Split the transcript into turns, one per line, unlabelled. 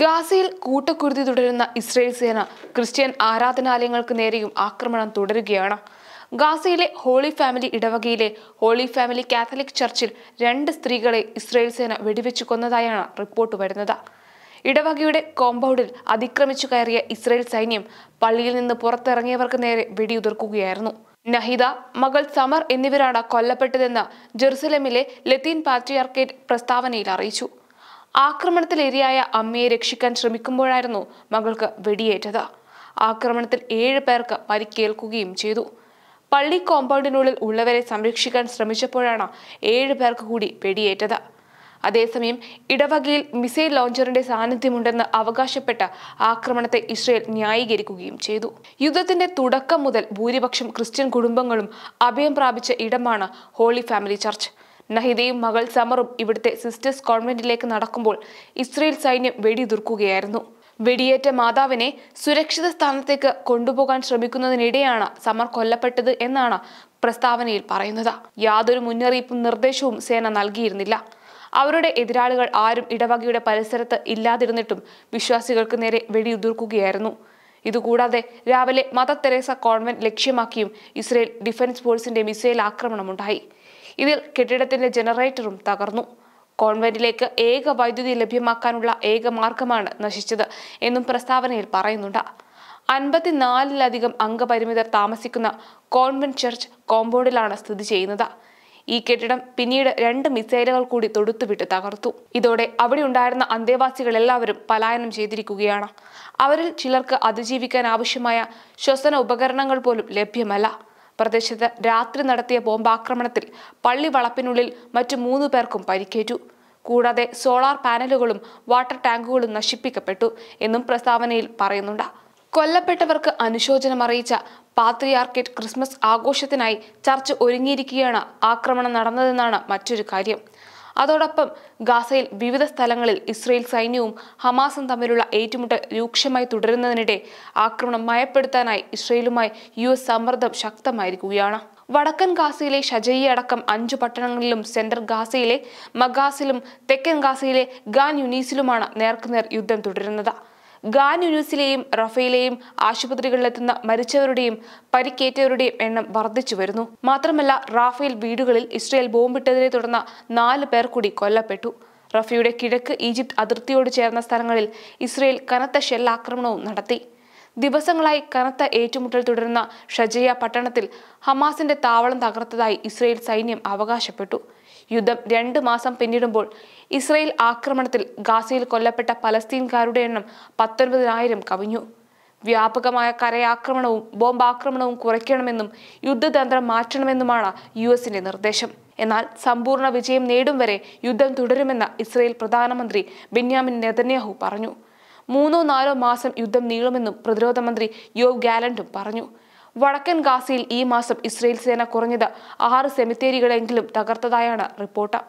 ഗാസയിൽ കൂട്ടക്കുരുതി തുടരുന്ന ഇസ്രയേൽ സേന ക്രിസ്ത്യൻ ആരാധനാലയങ്ങൾക്ക് നേരെയും ആക്രമണം തുടരുകയാണ് ഗാസയിലെ ഹോളി ഫാമിലി ഇടവകയിലെ ഹോളി ഫാമിലി കാത്തലിക് ചർച്ചിൽ രണ്ട് സ്ത്രീകളെ ഇസ്രയേൽ സേന വെടിവെച്ചു കൊന്നതായാണ് റിപ്പോർട്ട് വരുന്നത് ഇടവകയുടെ കോമ്പൗണ്ടിൽ അതിക്രമിച്ചു കയറിയ ഇസ്രയേൽ സൈന്യം പള്ളിയിൽ നിന്ന് പുറത്തിറങ്ങിയവർക്ക് നേരെ വെടിയുതിർക്കുകയായിരുന്നു നഹിദ മകൾ സമർ എന്നിവരാണ് കൊല്ലപ്പെട്ടതെന്ന് ജെറുസലേമിലെ ലത്തീൻ പാട്രിയാർക്കേറ്റ് പ്രസ്താവനയിൽ അറിയിച്ചു ആക്രമണത്തിൽ അമ്മയെ രക്ഷിക്കാൻ ശ്രമിക്കുമ്പോഴായിരുന്നു മകൾക്ക് വെടിയേറ്റത് ആക്രമണത്തിൽ ഏഴ് പേർക്ക് പരിക്കേൽക്കുകയും ചെയ്തു പള്ളി കോമ്പൗണ്ടിനുള്ളിൽ ഉള്ളവരെ സംരക്ഷിക്കാൻ ശ്രമിച്ചപ്പോഴാണ് ഏഴ് പേർക്ക് കൂടി വെടിയേറ്റത് അതേസമയം ഇടവകയിൽ മിസൈൽ ലോഞ്ചറിന്റെ സാന്നിധ്യമുണ്ടെന്ന് അവകാശപ്പെട്ട ആക്രമണത്തെ ഇസ്രയേൽ ന്യായീകരിക്കുകയും ചെയ്തു യുദ്ധത്തിന്റെ തുടക്കം മുതൽ ഭൂരിപക്ഷം ക്രിസ്ത്യൻ കുടുംബങ്ങളും അഭയം പ്രാപിച്ച ഇടമാണ് ഹോളി ഫാമിലി ചർച്ച് നഹിദയും മകൾ സമറും ഇവിടുത്തെ സിസ്റ്റേഴ്സ് കോൺവെന്റിലേക്ക് നടക്കുമ്പോൾ ഇസ്രയേൽ സൈന്യം വെടിതുർക്കുകയായിരുന്നു വെടിയേറ്റ മാതാവിനെ സുരക്ഷിത സ്ഥാനത്തേക്ക് കൊണ്ടുപോകാൻ ശ്രമിക്കുന്നതിനിടെയാണ് സമർ കൊല്ലപ്പെട്ടത് എന്നാണ് പ്രസ്താവനയിൽ പറയുന്നത് യാതൊരു മുന്നറിയിപ്പും നിർദ്ദേശവും സേന നൽകിയിരുന്നില്ല അവരുടെ എതിരാളികൾ ആരും ഇടവകയുടെ പരിസരത്ത് ഇല്ലാതിരുന്നിട്ടും വിശ്വാസികൾക്ക് നേരെ വെടിയുതിർക്കുകയായിരുന്നു ഇതുകൂടാതെ രാവിലെ മദ തെരേസ കോൺവെന്റ് ലക്ഷ്യമാക്കിയും ഇസ്രയേൽ ഡിഫൻസ് ഫോഴ്സിന്റെ മിസൈൽ ആക്രമണമുണ്ടായി ഇതിൽ കെട്ടിടത്തിന്റെ ജനറേറ്ററും തകർന്നു കോൺവെന്റിലേക്ക് ഏക വൈദ്യുതി ലഭ്യമാക്കാനുള്ള ഏക മാർഗമാണ് നശിച്ചത് എന്നും പ്രസ്താവനയിൽ പറയുന്നുണ്ട് അൻപത്തിനാലിലധികം അംഗപരിമിതർ താമസിക്കുന്ന കോൺവെന്റ് ചർച്ച് കോമ്പൗണ്ടിലാണ് സ്ഥിതി ചെയ്യുന്നത് ഈ കെട്ടിടം പിന്നീട് രണ്ട് മിസൈലുകൾ കൂടി തൊടുത്തുവിട്ട് തകർത്തു ഇതോടെ അവിടെ ഉണ്ടായിരുന്ന അന്തേവാസികൾ എല്ലാവരും പലായനം ചെയ്തിരിക്കുകയാണ് അവരിൽ ചിലർക്ക് അതിജീവിക്കാൻ ആവശ്യമായ ശ്വസന ഉപകരണങ്ങൾ പോലും ലഭ്യമല്ല പ്രദേശത്ത് രാത്രി നടത്തിയ ബോംബാക്രമണത്തിൽ പള്ളി വളപ്പിനുള്ളിൽ മറ്റു മൂന്ന് പേർക്കും പരിക്കേറ്റു കൂടാതെ സോളാർ പാനലുകളും വാട്ടർ ടാങ്കുകളും നശിപ്പിക്കപ്പെട്ടു എന്നും പ്രസ്താവനയിൽ പറയുന്നുണ്ട് കൊല്ലപ്പെട്ടവർക്ക് അനുശോചനം അറിയിച്ച പാത്രിയാർക്കറ്റ് ക്രിസ്മസ് ആഘോഷത്തിനായി ചർച്ച് ഒരുങ്ങിയിരിക്കുകയാണ് ആക്രമണം നടന്നതെന്നാണ് മറ്റൊരു കാര്യം അതോടൊപ്പം ഗാസയിൽ വിവിധ സ്ഥലങ്ങളിൽ ഇസ്രയേൽ സൈന്യവും ഹമാസും തമ്മിലുള്ള ഏറ്റുമുട്ടൽ രൂക്ഷമായി തുടരുന്നതിനിടെ ആക്രമണം മയപ്പെടുത്താനായി ഇസ്രയേലുമായി യു എസ് സമ്മർദ്ദം ശക്തമായിരിക്കുകയാണ് വടക്കൻ ഗാസയിലെ ഷജയി അടക്കം അഞ്ചു പട്ടണങ്ങളിലും സെൻട്രൽ ഗാസയിലെ മഗാസിലും തെക്കൻ ഗാസയിലെ ഗാൻ യുനീസിലുമാണ് നേർക്കുനേർ യുദ്ധം തുടരുന്നത് ഗാനുനൂസിലെയും റഫേലെയും ആശുപത്രികളിലെത്തുന്ന മരിച്ചവരുടെയും പരിക്കേറ്റവരുടെയും എണ്ണം വർദ്ധിച്ചു വരുന്നു മാത്രമല്ല റാഫേൽ വീടുകളിൽ ഇസ്രയേൽ ബോംബിട്ടതിനെ തുടർന്ന് നാല് പേർ കൂടി കൊല്ലപ്പെട്ടു റഫയുടെ കിഴക്ക് ഈജിപ്ത് അതിർത്തിയോട് ചേർന്ന സ്ഥലങ്ങളിൽ ഇസ്രയേൽ കനത്ത ഷെല്ലാക്രമണവും നടത്തി ദിവസങ്ങളായി കനത്ത ഏറ്റുമുട്ടൽ തുടരുന്ന ഷജയ പട്ടണത്തിൽ ഹമാസിന്റെ താവളം തകർത്തതായി ഇസ്രയേൽ സൈന്യം അവകാശപ്പെട്ടു യുദ്ധം രണ്ട് മാസം പിന്നിടുമ്പോൾ ഇസ്രയേൽ ആക്രമണത്തിൽ ഗാസയിൽ കൊല്ലപ്പെട്ട പലസ്തീൻകാരുടെ എണ്ണം പത്തൊൻപതിനായിരം കവിഞ്ഞു വ്യാപകമായ കരയാക്രമണവും ബോംബാക്രമണവും കുറയ്ക്കണമെന്നും യുദ്ധതന്ത്രം മാറ്റണമെന്നുമാണ് യു എസിന്റെ നിർദ്ദേശം എന്നാൽ സമ്പൂർണ്ണ വിജയം നേടും വരെ യുദ്ധം തുടരുമെന്ന് ഇസ്രയേൽ പ്രധാനമന്ത്രി ബെന്യാമിൻ നെതന്യാഹു പറഞ്ഞു മൂന്നോ നാലോ മാസം യുദ്ധം നീളുമെന്നും പ്രതിരോധ മന്ത്രി യോവ് ഗാലൻഡും പറഞ്ഞു വടക്കൻ ഗാസയിൽ ഈ മാസം ഇസ്രയേൽ സേന കുറഞ്ഞത് ആറ് സെമിത്തേരികളെങ്കിലും തകർത്തതായാണ് റിപ്പോർട്ട്